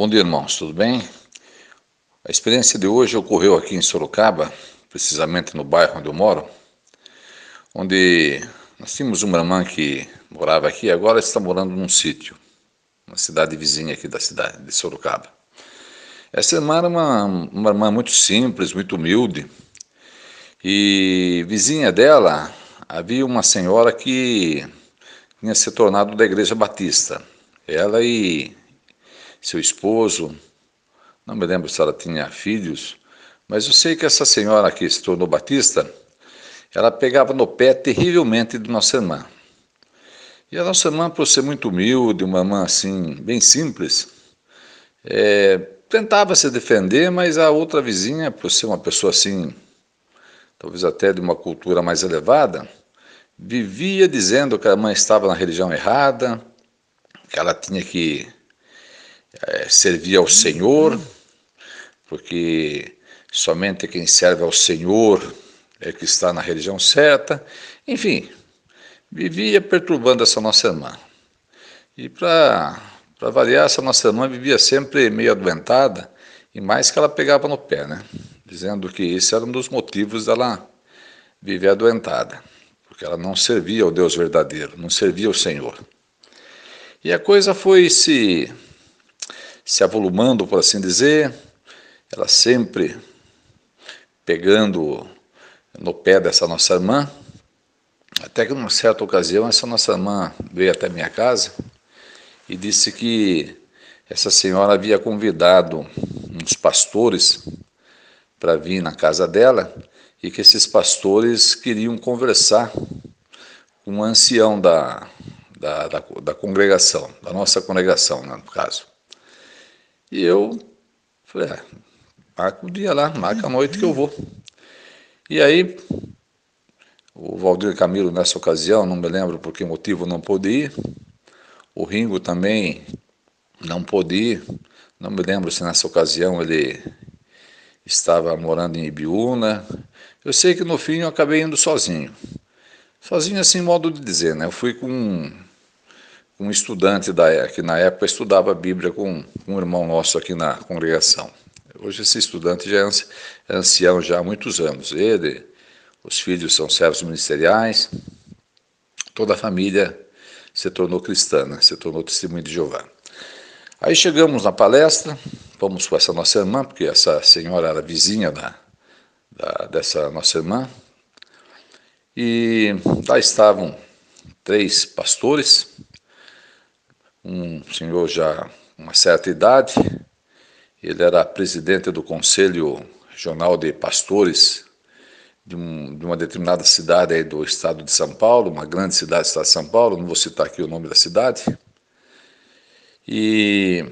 Bom dia, irmãos, tudo bem? A experiência de hoje ocorreu aqui em Sorocaba, precisamente no bairro onde eu moro, onde nós tínhamos uma irmã que morava aqui e agora está morando num sítio, numa cidade vizinha aqui da cidade de Sorocaba. Essa irmã era uma, uma irmã muito simples, muito humilde, e vizinha dela havia uma senhora que tinha se tornado da Igreja Batista. Ela e seu esposo, não me lembro se ela tinha filhos, mas eu sei que essa senhora que se tornou batista, ela pegava no pé terrivelmente de nossa irmã. E a nossa irmã, por ser muito humilde, uma irmã assim, bem simples, é, tentava se defender, mas a outra vizinha, por ser uma pessoa assim, talvez até de uma cultura mais elevada, vivia dizendo que a irmã estava na religião errada, que ela tinha que é, servir ao Senhor, porque somente quem serve ao Senhor é que está na religião certa. Enfim, vivia perturbando essa nossa irmã. E para variar, essa nossa irmã vivia sempre meio adoentada, e mais que ela pegava no pé, né? Dizendo que esse era um dos motivos dela viver adoentada, porque ela não servia ao Deus verdadeiro, não servia ao Senhor. E a coisa foi se se avolumando, por assim dizer, ela sempre pegando no pé dessa nossa irmã, até que numa certa ocasião essa nossa irmã veio até minha casa e disse que essa senhora havia convidado uns pastores para vir na casa dela e que esses pastores queriam conversar com um ancião da, da, da, da congregação, da nossa congregação, né, no caso. E eu falei, ah, marca o dia lá, marca a noite que eu vou. E aí, o Valdir Camilo, nessa ocasião, não me lembro por que motivo, não pôde ir. O Ringo também não pôde ir. Não me lembro se nessa ocasião ele estava morando em Ibiúna. Né? Eu sei que no fim eu acabei indo sozinho. Sozinho, assim, modo de dizer, né? Eu fui com um estudante da é, que na época estudava a Bíblia com, com um irmão nosso aqui na congregação. Hoje esse estudante já é, é ancião já há muitos anos. Ele, os filhos são servos ministeriais, toda a família se tornou cristã, né? se tornou testemunha de Jeová. Aí chegamos na palestra, fomos com essa nossa irmã, porque essa senhora era vizinha da, da dessa nossa irmã, e lá estavam três pastores, um senhor já uma certa idade, ele era presidente do Conselho Regional de Pastores de, um, de uma determinada cidade aí do estado de São Paulo, uma grande cidade do estado de São Paulo, não vou citar aqui o nome da cidade. E,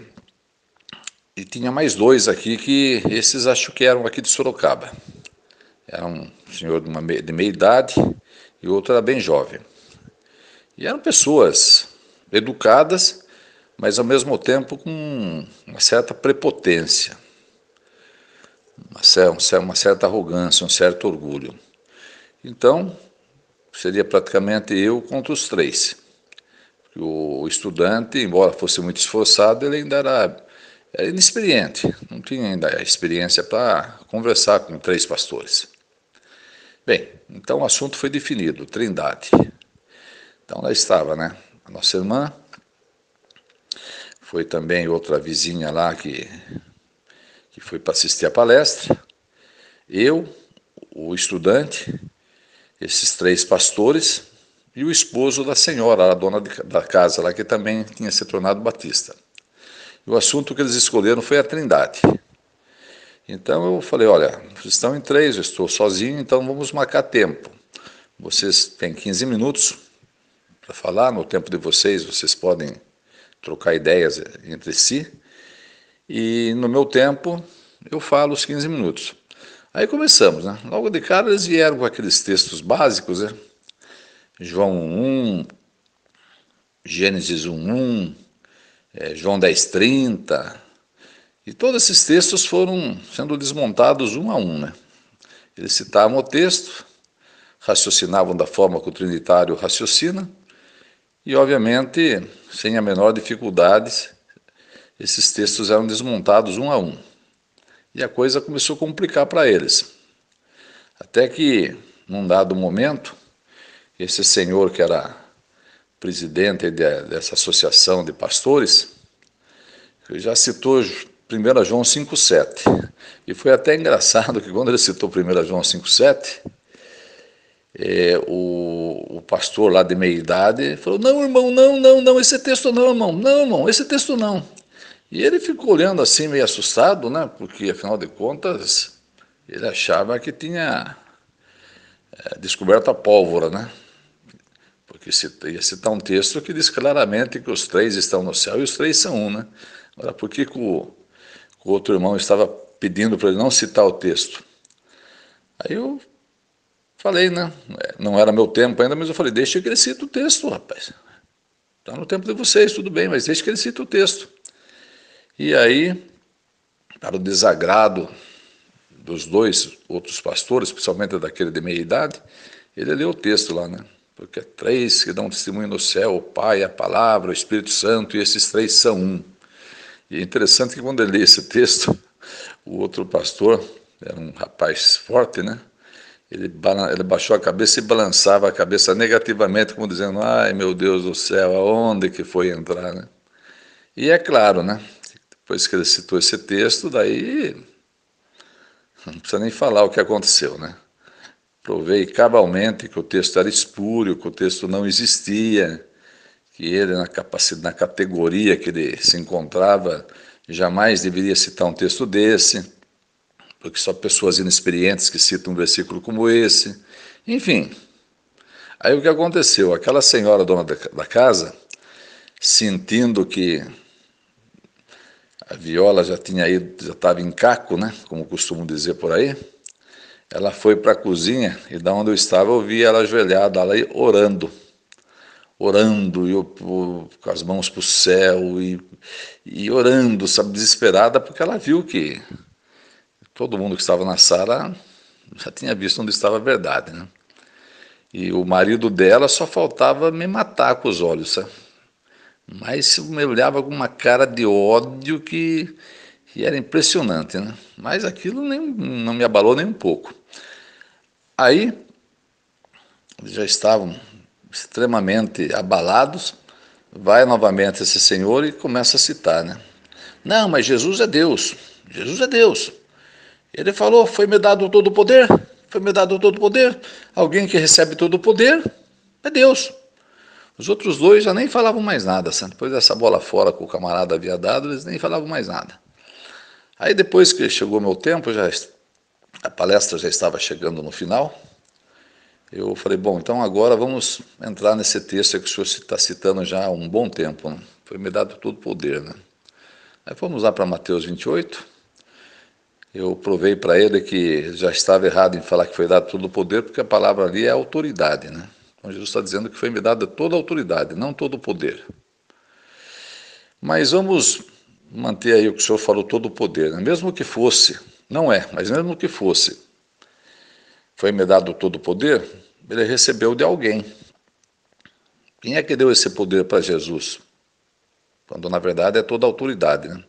e tinha mais dois aqui que esses acho que eram aqui de Sorocaba. Era um senhor de, uma, de meia idade e outro era bem jovem. E eram pessoas educadas, mas ao mesmo tempo com uma certa prepotência, uma certa arrogância, um certo orgulho. Então, seria praticamente eu contra os três. O estudante, embora fosse muito esforçado, ele ainda era, era inexperiente, não tinha ainda a experiência para conversar com três pastores. Bem, então o assunto foi definido, Trindade. Então lá estava, né? a nossa irmã. Foi também outra vizinha lá que, que foi para assistir a palestra. Eu, o estudante, esses três pastores e o esposo da senhora, a dona de, da casa lá, que também tinha se tornado batista. E o assunto que eles escolheram foi a Trindade. Então eu falei: olha, vocês estão em três, eu estou sozinho, então vamos marcar tempo. Vocês têm 15 minutos para falar. No tempo de vocês, vocês podem trocar ideias eh, entre si. E no meu tempo, eu falo os 15 minutos. Aí começamos, né? Logo de cara eles vieram com aqueles textos básicos, né? João 1, Gênesis 1, 1 é, João 10, 30. E todos esses textos foram sendo desmontados um a um, né? Eles citavam o texto, raciocinavam da forma que o trinitário raciocina, e, obviamente, sem a menor dificuldade, esses textos eram desmontados um a um. E a coisa começou a complicar para eles. Até que, num dado momento, esse senhor que era presidente de, dessa associação de pastores, já citou 1 João 5,7. E foi até engraçado que quando ele citou 1 João 5,7, é, o, o, pastor lá de meia idade falou: Não, irmão, não, não, não, esse texto não, irmão, não, irmão, esse texto não. E ele ficou olhando assim, meio assustado, né? Porque afinal de contas, ele achava que tinha é, descoberto a pólvora, né? Porque ia citar um texto que diz claramente que os três estão no céu e os três são um, né? Agora, por que, que o, o outro irmão estava pedindo para ele não citar o texto? Aí eu Falei, né? É, não era meu tempo ainda, mas eu falei, deixa que ele cita o texto, rapaz. Está no tempo de vocês, tudo bem, mas deixa que ele cita o texto. E aí, para o desagrado dos dois outros pastores, principalmente daquele de meia idade, ele leu o texto lá, né? Porque é três que dão testemunho no céu, o Pai, a Palavra, o Espírito Santo, e esses três são um. E é interessante que quando ele lê esse texto, o outro pastor, era um rapaz forte, né? ele, ele baixou a cabeça e balançava a cabeça negativamente, como dizendo: ai meu Deus do céu, aonde que foi entrar, né? E é claro, né? Depois que ele citou esse texto, daí não precisa nem falar o que aconteceu, né? Provei cabalmente que o texto era espúrio, que o texto não existia, que ele, na, capacidade, na categoria que ele se encontrava, jamais deveria citar um texto desse porque só pessoas inexperientes que citam um versículo como esse. Enfim. Aí o que aconteceu? Aquela senhora dona da casa, sentindo que a viola já tinha ido, já estava em caco, né? Como costumo dizer por aí. Ela foi para a cozinha e da onde eu estava eu vi ela ajoelhada lá orando. Orando, e eu, com as mãos para o céu, e, e orando, sabe, desesperada, porque ela viu que todo mundo que estava na sala já tinha visto onde estava a verdade, né? E o marido dela só faltava me matar com os olhos, sabe? Mas me olhava com uma cara de ódio que, que era impressionante, né? Mas aquilo nem, não me abalou nem um pouco. Aí, eles já estavam extremamente abalados, vai novamente esse senhor e começa a citar, né? Não, mas Jesus é Deus. Jesus é Deus. Ele falou: Foi-me dado todo o poder, foi-me dado todo o poder. Alguém que recebe todo o poder é Deus. Os outros dois já nem falavam mais nada. Depois dessa bola fora que o camarada havia dado, eles nem falavam mais nada. Aí depois que chegou meu tempo, já a palestra já estava chegando no final. Eu falei, bom, então agora vamos entrar nesse texto que o senhor está citando já há um bom tempo. Né? Foi me dado todo o poder, né? Aí fomos lá para Mateus 28. Eu provei para ele que já estava errado em falar que foi dado todo o poder, porque a palavra ali é autoridade, né? Então Jesus está dizendo que foi me dada toda a autoridade, não todo o poder. Mas vamos manter aí o que o senhor falou, todo o poder, né? mesmo que fosse, não é, mas mesmo que fosse, foi me dado todo o poder, ele recebeu de alguém. Quem é que deu esse poder para Jesus? Quando na verdade é toda a autoridade, né?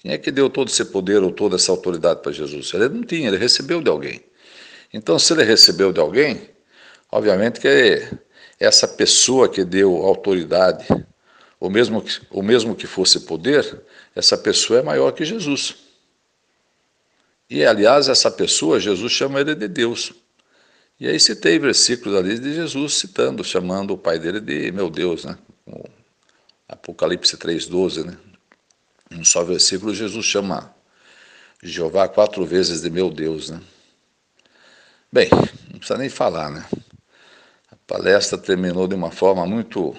Quem é que deu todo esse poder ou toda essa autoridade para Jesus? Ele não tinha, ele recebeu de alguém. Então, se ele recebeu de alguém, obviamente que essa pessoa que deu autoridade, ou mesmo, que, ou mesmo que fosse poder, essa pessoa é maior que Jesus. E, aliás, essa pessoa, Jesus chama ele de Deus. E aí citei versículos ali de Jesus citando, chamando o pai dele de meu Deus, né? Apocalipse 3,12, né? Um só versículo, Jesus chama Jeová quatro vezes de meu Deus, né? Bem, não precisa nem falar, né? A palestra terminou de uma forma muito,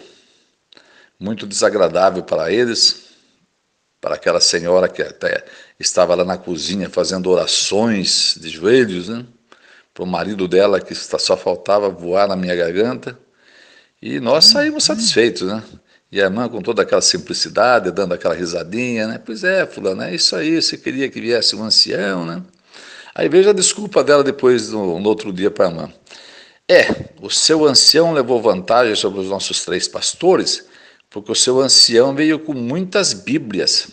muito desagradável para eles, para aquela senhora que até estava lá na cozinha fazendo orações de joelhos, né? Para o marido dela que só faltava voar na minha garganta. E nós saímos uhum. satisfeitos, né? E a irmã, com toda aquela simplicidade, dando aquela risadinha, né? Pois é, fulano, é isso aí, você queria que viesse um ancião, né? Aí veja a desculpa dela depois, no, no outro dia, para a irmã. É, o seu ancião levou vantagem sobre os nossos três pastores, porque o seu ancião veio com muitas bíblias.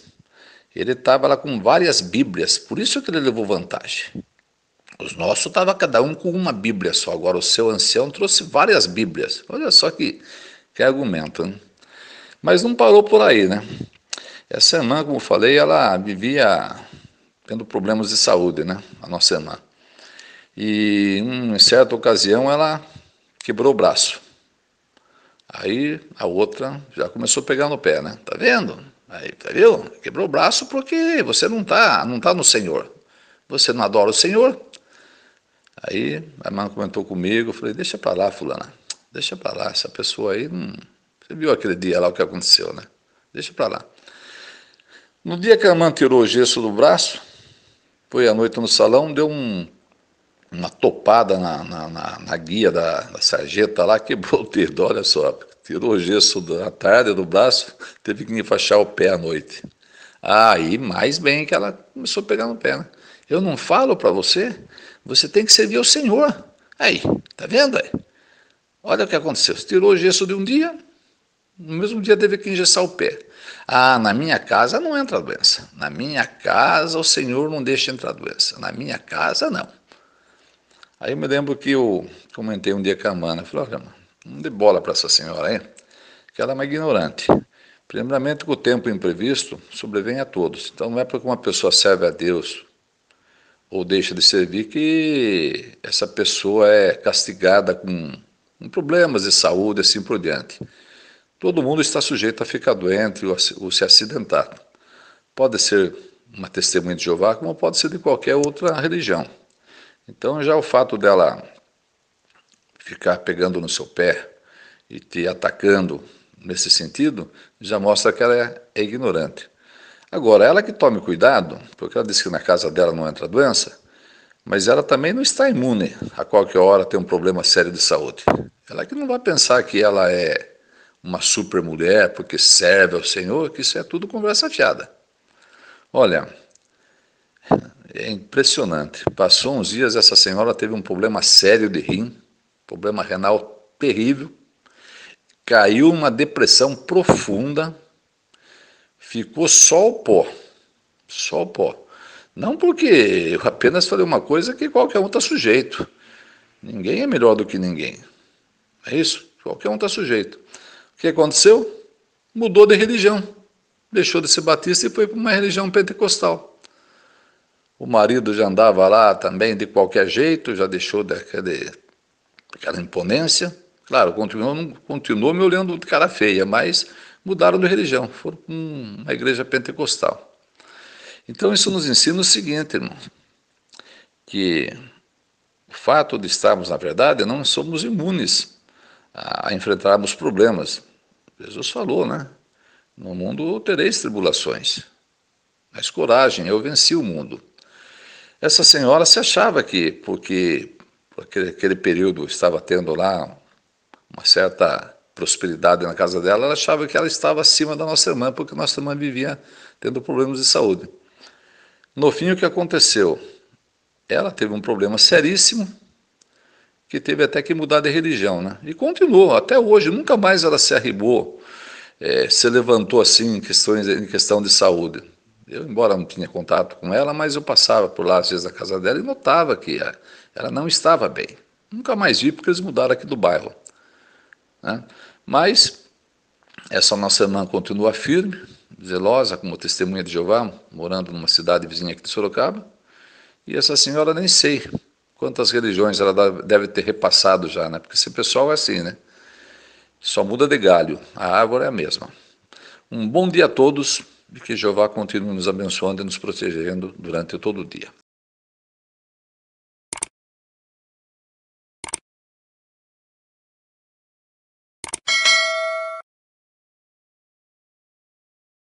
Ele estava lá com várias bíblias, por isso que ele levou vantagem. Os nossos estavam cada um com uma bíblia só, agora o seu ancião trouxe várias bíblias. Olha só que, que argumento, né? Mas não parou por aí, né? Essa irmã, como falei, ela vivia tendo problemas de saúde, né? A nossa irmã. E em certa ocasião ela quebrou o braço. Aí a outra já começou a pegar no pé, né? Tá vendo? Aí, tá viu? Quebrou o braço porque você não tá, não tá no Senhor. Você não adora o Senhor. Aí a irmã comentou comigo, eu falei, deixa pra lá, fulana. Deixa pra lá, essa pessoa aí não você viu aquele dia lá o que aconteceu, né? Deixa para lá. No dia que a mãe tirou o gesso do braço, foi à noite no salão, deu um, uma topada na, na, na, na guia da, da, sarjeta lá, quebrou o dedo, olha só. Tirou o gesso da tarde do braço, teve que enfaixar o pé à noite. Aí, mais bem que ela começou a pegar no pé, né? Eu não falo para você, você tem que servir o Senhor. Aí, tá vendo aí? Olha o que aconteceu. Você tirou o gesso de um dia, no mesmo dia teve que engessar o pé. Ah, na minha casa não entra doença. Na minha casa o Senhor não deixa entrar doença. Na minha casa não. Aí eu me lembro que eu comentei um dia com a Amanda, eu falei, olha, não dê bola para essa senhora aí, que ela é uma ignorante. Primeiramente que o tempo imprevisto sobrevém a todos. Então não é porque uma pessoa serve a Deus ou deixa de servir que essa pessoa é castigada com, problemas de saúde assim por diante. Todo mundo está sujeito a ficar doente ou se acidentar. Pode ser uma testemunha de Jeová, como pode ser de qualquer outra religião. Então, já o fato dela ficar pegando no seu pé e te atacando nesse sentido, já mostra que ela é, ignorante. Agora, ela que tome cuidado, porque ela disse que na casa dela não entra doença, mas ela também não está imune a qualquer hora ter um problema sério de saúde. Ela que não vai pensar que ela é uma super mulher porque serve ao Senhor, que isso é tudo conversa fiada. Olha, é impressionante. Passou uns dias, essa senhora teve um problema sério de rim, problema renal terrível, caiu uma depressão profunda, ficou só o pó, só o pó. Não porque eu apenas falei uma coisa que qualquer um está sujeito. Ninguém é melhor do que ninguém. É isso? Qualquer um está sujeito. O que aconteceu? Mudou de religião. Deixou de ser batista e foi para uma religião pentecostal. O marido já andava lá também de qualquer jeito, já deixou daquele, daquela imponência. Claro, continuou, continuou me olhando de cara feia, mas mudaram de religião, foram para uma igreja pentecostal. Então isso nos ensina o seguinte, irmão, que o fato de estarmos na verdade não somos imunes a enfrentarmos problemas. Jesus falou, né? No mundo tereis tribulações, mas coragem, eu venci o mundo. Essa senhora se achava que, porque aquele, aquele período estava tendo lá uma certa prosperidade na casa dela, ela achava que ela estava acima da nossa irmã, porque nossa irmã vivia tendo problemas de saúde. No fim, o que aconteceu? Ela teve um problema seríssimo que teve até que mudar de religião, né? E continuou, até hoje, nunca mais ela se arribou, é, se levantou assim em, questões, em questão de saúde. Eu, embora não tinha contato com ela, mas eu passava por lá às vezes na casa dela e notava que ela não estava bem. Nunca mais vi porque eles mudaram aqui do bairro. Né? Mas essa nossa irmã continua firme, zelosa como testemunha de Jeová, morando numa cidade vizinha aqui de Sorocaba. E essa senhora nem sei quantas religiões ela deve ter repassado já, né? Porque esse pessoal é assim, né? Só muda de galho, a árvore é a mesma. Um bom dia a todos e que Jeová continue nos abençoando e nos protegendo durante todo o dia.